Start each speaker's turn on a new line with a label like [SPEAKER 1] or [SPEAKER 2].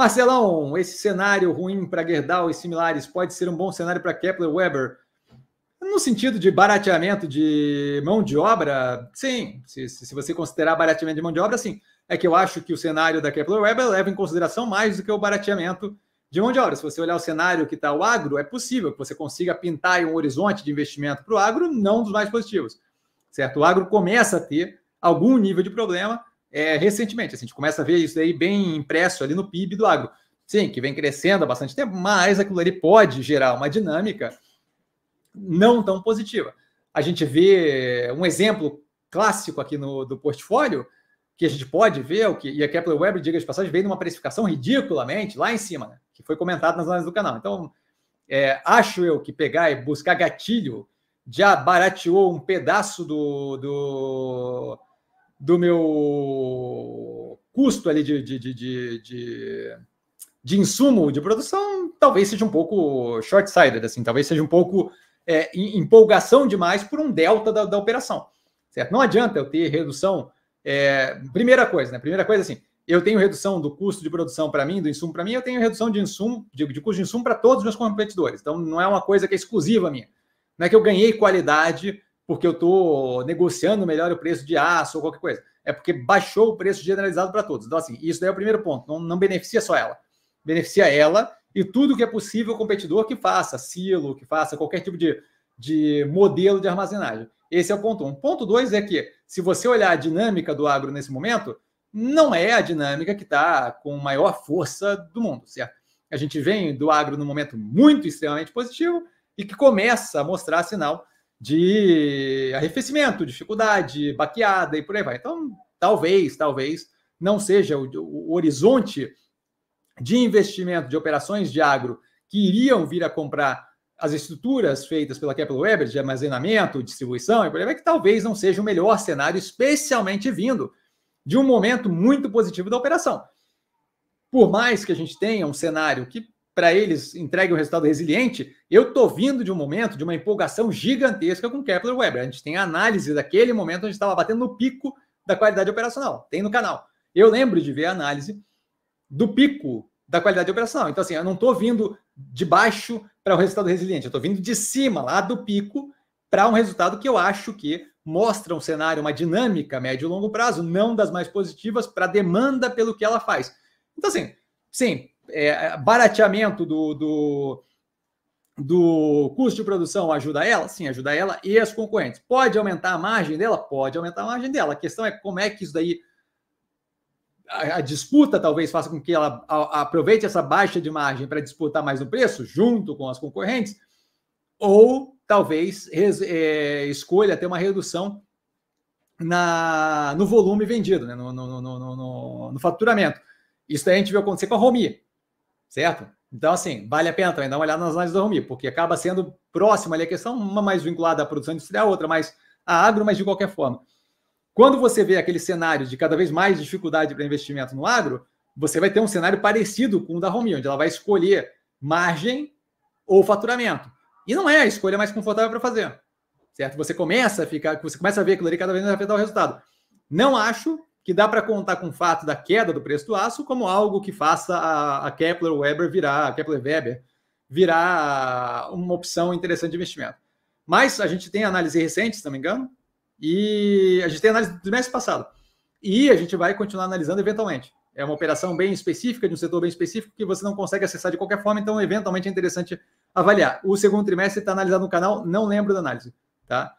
[SPEAKER 1] Marcelão, esse cenário ruim para Gerdau e similares pode ser um bom cenário para Kepler Weber? No sentido de barateamento de mão de obra, sim. Se, se você considerar barateamento de mão de obra, sim. É que eu acho que o cenário da Kepler Weber leva em consideração mais do que o barateamento de mão de obra. Se você olhar o cenário que está o agro, é possível que você consiga pintar um horizonte de investimento para o agro, não dos mais positivos. Certo? O agro começa a ter algum nível de problema, é, recentemente. Assim, a gente começa a ver isso aí bem impresso ali no PIB do agro. Sim, que vem crescendo há bastante tempo, mas aquilo ali pode gerar uma dinâmica não tão positiva. A gente vê um exemplo clássico aqui no, do portfólio, que a gente pode ver, o que, e a Kepler Web, diga de passagem, veio numa precificação ridiculamente lá em cima, né, que foi comentado nas análises do canal. Então, é, acho eu que pegar e buscar gatilho já barateou um pedaço do, do do meu custo ali de, de, de, de, de insumo de produção, talvez seja um pouco short-sighted, assim, talvez seja um pouco é, empolgação demais por um delta da, da operação. Certo? Não adianta eu ter redução. É, primeira coisa, né? Primeira coisa assim, eu tenho redução do custo de produção para mim, do insumo para mim, eu tenho redução de insumo, de, de custo de insumo para todos os meus competidores. Então, não é uma coisa que é exclusiva minha. Não é que eu ganhei qualidade porque eu estou negociando melhor o preço de aço ou qualquer coisa. É porque baixou o preço generalizado para todos. Então, assim, isso daí é o primeiro ponto. Não, não beneficia só ela. Beneficia ela e tudo que é possível o competidor que faça, silo, que faça qualquer tipo de, de modelo de armazenagem. Esse é o ponto um. Ponto dois é que, se você olhar a dinâmica do agro nesse momento, não é a dinâmica que está com maior força do mundo, certo? A gente vem do agro num momento muito extremamente positivo e que começa a mostrar sinal de arrefecimento, dificuldade, baqueada e por aí vai. Então, talvez, talvez não seja o, o horizonte de investimento de operações de agro que iriam vir a comprar as estruturas feitas pela Capital Weber de armazenamento, distribuição e por aí vai, que talvez não seja o melhor cenário, especialmente vindo de um momento muito positivo da operação. Por mais que a gente tenha um cenário que para eles entregue um resultado resiliente, eu estou vindo de um momento de uma empolgação gigantesca com Kepler Weber. A gente tem a análise daquele momento onde estava batendo no pico da qualidade operacional. Tem no canal. Eu lembro de ver a análise do pico da qualidade operacional. Então, assim, eu não estou vindo de baixo para o um resultado resiliente, eu estou vindo de cima, lá do pico, para um resultado que eu acho que mostra um cenário, uma dinâmica médio e longo prazo, não das mais positivas para a demanda pelo que ela faz. Então, assim, sim, é, é, barateamento do, do, do custo de produção ajuda ela? Sim, ajuda ela e as concorrentes. Pode aumentar a margem dela? Pode aumentar a margem dela. A questão é como é que isso daí. A, disputa talvez faça com que ela aproveite essa baixa de margem para disputar mais no preço, junto com as concorrentes, ou talvez é, escolha ter uma redução na, no volume vendido, né? no, no, no, no, no, no faturamento. Isso daí a gente viu acontecer com a Romi certo? Então, assim, vale a pena também dar uma olhada nas análises da Romi, porque acaba sendo próxima ali a questão, uma mais vinculada à produção industrial, outra mais à agro, mas de qualquer forma. Quando você vê aquele cenário de cada vez mais dificuldade para investimento no agro, você vai ter um cenário parecido com o da Romi, onde ela vai escolher margem ou faturamento. E não é a escolha mais confortável para fazer, certo? Você começa a ficar, você começa a ver aquilo ali cada vez mais vai dar o resultado. Não acho que dá para contar com o fato da queda do preço do aço como algo que faça a, Kepler Weber virar, a Kepler Weber virar uma opção interessante de investimento. Mas a gente tem análise recente, se não me engano, e a gente tem análise do mês passado. E a gente vai continuar analisando eventualmente. É uma operação bem específica, de um setor bem específico, que você não consegue acessar de qualquer forma, então eventualmente é interessante avaliar. O segundo trimestre está analisado no canal, não lembro da análise. Tá?